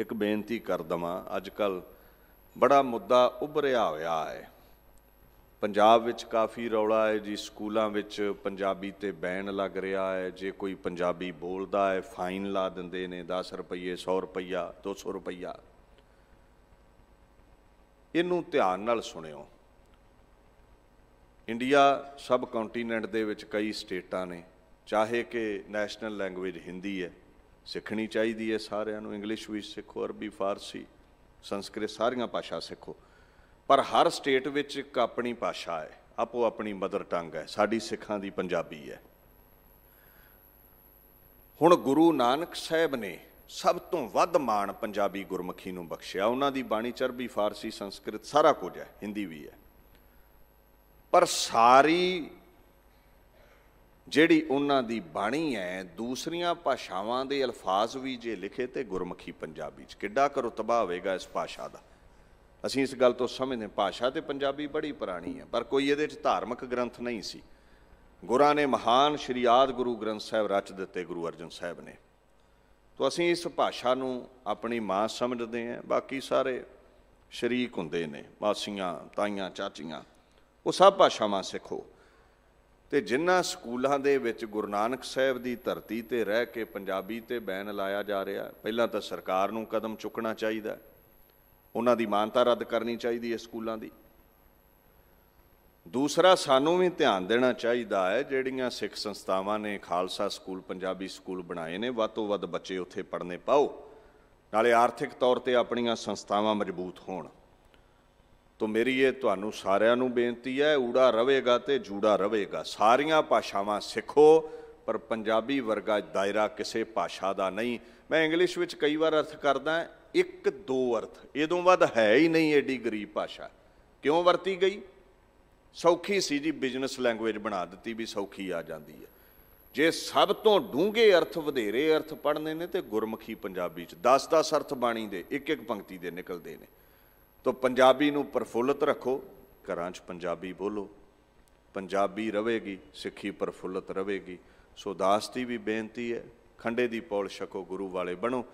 ਇੱਕ ਬੇਨਤੀ ਕਰ ਦਵਾਂ ਅੱਜ ਕੱਲ ਬੜਾ ਮੁੱਦਾ ਉੱਭਰਿਆ ਹੋਇਆ ਹੈ ਪੰਜਾਬ ਵਿੱਚ ਕਾਫੀ ਰੌਲਾ ਹੈ ਜੀ ਸਕੂਲਾਂ ਵਿੱਚ ਪੰਜਾਬੀ ਤੇ ਬੈਨ ਲੱਗ ਰਿਹਾ ਹੈ ਜੇ ਕੋਈ ਪੰਜਾਬੀ ਬੋਲਦਾ ਹੈ ਫਾਈਨ ਲਾ ਦਿੰਦੇ ਨੇ 10 ਰੁਪਏ 100 ਰੁਪਇਆ 200 ਰੁਪਇਆ ਇਹਨੂੰ ਧਿਆਨ ਨਾਲ ਸੁਣਿਓ ਇੰਡੀਆ ਸਬ ਕੰਟੀਨੈਂਟ ਦੇ ਵਿੱਚ ਕਈ ਸਟੇਟਾਂ ਨੇ ਚਾਹੇ ਕਿ ਨੈਸ਼ਨਲ ਲੈਂਗੁਏਜ ਹਿੰਦੀ ਹੈ ਸਿੱਖਣੀ ਚਾਹੀਦੀ ਹੈ ਸਾਰਿਆਂ ਨੂੰ ਇੰਗਲਿਸ਼ ਵੀ ਸਿੱਖੋ ਅਰਬੀ ਫਾਰਸੀ ਸੰਸਕ੍ਰਿਤ ਸਾਰੀਆਂ ਭਾਸ਼ਾ ਸਿੱਖੋ ਪਰ ਹਰ ਸਟੇਟ ਵਿੱਚ ਇੱਕ ਆਪਣੀ ਭਾਸ਼ਾ ਹੈ ਆਪੋ ਆਪਣੀ ਮਦਰ ਟੰਗ ਹੈ ਸਾਡੀ ਸਿੱਖਾਂ ਦੀ ਪੰਜਾਬੀ ਹੈ ਹੁਣ ਗੁਰੂ ਨਾਨਕ ਸਾਹਿਬ ਨੇ ਸਭ ਤੋਂ ਵੱਧ ਮਾਣ ਪੰਜਾਬੀ ਗੁਰਮੁਖੀ ਨੂੰ ਬਖਸ਼ਿਆ ਉਹਨਾਂ ਦੀ ਬਾਣੀ ਚਰਬੀ ਫਾਰਸੀ ਸੰਸਕ੍ਰਿਤ ਸਾਰਾ ਕੁਝ ਹੈ ਹਿੰਦੀ ਵੀ ਹੈ ਪਰ ਸਾਰੀ ਜਿਹੜੀ ਉਹਨਾਂ ਦੀ ਬਾਣੀ ਹੈ ਦੂਸਰੀਆਂ ਭਾਸ਼ਾਵਾਂ ਦੇ ਅਲਫਾਜ਼ ਵੀ ਜੇ ਲਿਖੇ ਤੇ ਗੁਰਮੁਖੀ ਪੰਜਾਬੀ ਚ ਕਿੱਡਾ ਕਰ ਉਤਬਾ ਹੋਵੇਗਾ ਇਸ ਭਾਸ਼ਾ ਦਾ ਅਸੀਂ ਇਸ ਗੱਲ ਤੋਂ ਸਮਝਦੇ ਭਾਸ਼ਾ ਤੇ ਪੰਜਾਬੀ ਬੜੀ ਪੁਰਾਣੀ ਹੈ ਪਰ ਕੋਈ ਇਹਦੇ ਚ ਧਾਰਮਿਕ ਗ੍ਰੰਥ ਨਹੀਂ ਸੀ ਗੁਰਾਂ ਨੇ ਮਹਾਨ ਸ਼੍ਰੀ ਆਦ ਗੁਰੂ ਗ੍ਰੰਥ ਸਾਹਿਬ ਰਚ ਦਿੱਤੇ ਗੁਰੂ ਅਰਜਨ ਸਾਹਿਬ ਨੇ ਤੋਂ ਅਸੀਂ ਇਸ ਭਾਸ਼ਾ ਨੂੰ ਆਪਣੀ ਮਾਂ ਸਮਝਦੇ ਹਾਂ ਬਾਕੀ ਸਾਰੇ ਸ਼ਰੀਕ ਹੁੰਦੇ ਨੇ ਮਾਸੀਆਂ ਤਾਈਆਂ ਚਾਚੀਆਂ ਉਹ ਸਭ ਭਾਸ਼ਾਵਾਂ ਸਿੱਖੋ ਤੇ ਜਿਨ੍ਹਾਂ ਸਕੂਲਾਂ ਦੇ ਵਿੱਚ ਗੁਰੂ ਨਾਨਕ ਸਾਹਿਬ ਦੀ ਧਰਤੀ ਤੇ ਰਹਿ ਕੇ ਪੰਜਾਬੀ ਤੇ ਬੈਨ ਲਾਇਆ ਜਾ ਰਿਹਾ ਪਹਿਲਾਂ ਤਾਂ ਸਰਕਾਰ ਨੂੰ ਕਦਮ ਚੁੱਕਣਾ ਚਾਹੀਦਾ ਉਹਨਾਂ ਦੀ ਮਾਨਤਾ ਰੱਦ ਕਰਨੀ ਚਾਹੀਦੀ ਹੈ ਸਕੂਲਾਂ ਦੀ ਦੂਸਰਾ ਸਾਨੂੰ ਵੀ ਧਿਆਨ ਦੇਣਾ ਚਾਹੀਦਾ ਹੈ ਜਿਹੜੀਆਂ ਸਿੱਖ ਸੰਸਥਾਵਾਂ ਨੇ ਖਾਲਸਾ ਸਕੂਲ ਪੰਜਾਬੀ ਸਕੂਲ ਬਣਾਏ ਨੇ ਵੱਧ ਤੋਂ ਵੱਧ ਬੱਚੇ ਉੱਥੇ ਪੜ੍ਹਨੇ ਪਾਓ ਨਾਲੇ ਆਰਥਿਕ ਤੌਰ ਤੇ ਆਪਣੀਆਂ ਸੰਸਥਾਵਾਂ ਮਜ਼ਬੂਤ ਹੋਣ ਤੋ ਮੇਰੀ ਇਹ ਤੁਹਾਨੂੰ ਸਾਰਿਆਂ ਨੂੰ ਬੇਨਤੀ ਹੈ ਊੜਾ ਰਵੇਗਾ ਤੇ ਜੂੜਾ ਰਵੇਗਾ ਸਾਰੀਆਂ ਭਾਸ਼ਾਵਾਂ ਸਿੱਖੋ ਪਰ ਪੰਜਾਬੀ ਵਰਗਾ ਦਾਇਰਾ ਕਿਸੇ ਭਾਸ਼ਾ ਦਾ ਨਹੀਂ ਮੈਂ ਇੰਗਲਿਸ਼ ਵਿੱਚ ਕਈ ਵਾਰ ਅਰਥ ਕਰਦਾ ਇੱਕ ਦੋ ਅਰਥ ਇਦੋਂ ਵੱਧ ਹੈ ਹੀ ਨਹੀਂ ਏਡੀ ਗਰੀਬ ਭਾਸ਼ਾ ਕਿਉਂ ਵਰਤੀ ਗਈ ਸੌਖੀ ਸੀ ਜੀ ਬਿਜ਼ਨਸ ਲੈਂਗੁਏਜ ਬਣਾ ਦਿੱਤੀ ਵੀ ਸੌਖੀ ਆ ਜਾਂਦੀ ਹੈ ਜੇ ਸਭ ਤੋਂ ਡੂੰਘੇ ਅਰਥ ਵਧੇਰੇ ਅਰਥ ਪੜਨੇ ਨੇ ਤੇ ਗੁਰਮੁਖੀ ਪੰਜਾਬੀ ਚ 10-10 ਅਰਥ ਬਾਣੀ ਦੇ ਇੱਕ ਇੱਕ ਪੰਕਤੀ ਦੇ ਨਿਕਲਦੇ ਨੇ ਤੋਂ ਪੰਜਾਬੀ ਨੂੰ ਪਰਫੁੱਲਤ ਰੱਖੋ ਘਰਾਂ 'ਚ ਪੰਜਾਬੀ ਬੋਲੋ ਪੰਜਾਬੀ ਰਵੇਗੀ ਸਿੱਖੀ ਪਰਫੁੱਲਤ ਰਵੇਗੀ ਸੋ ਦਾਸ ਦੀ ਵੀ ਬੇਨਤੀ ਹੈ ਖੰਡੇ ਦੀ ਪੌਲ ਛਕੋ ਗੁਰੂ ਵਾਲੇ ਬਣੋ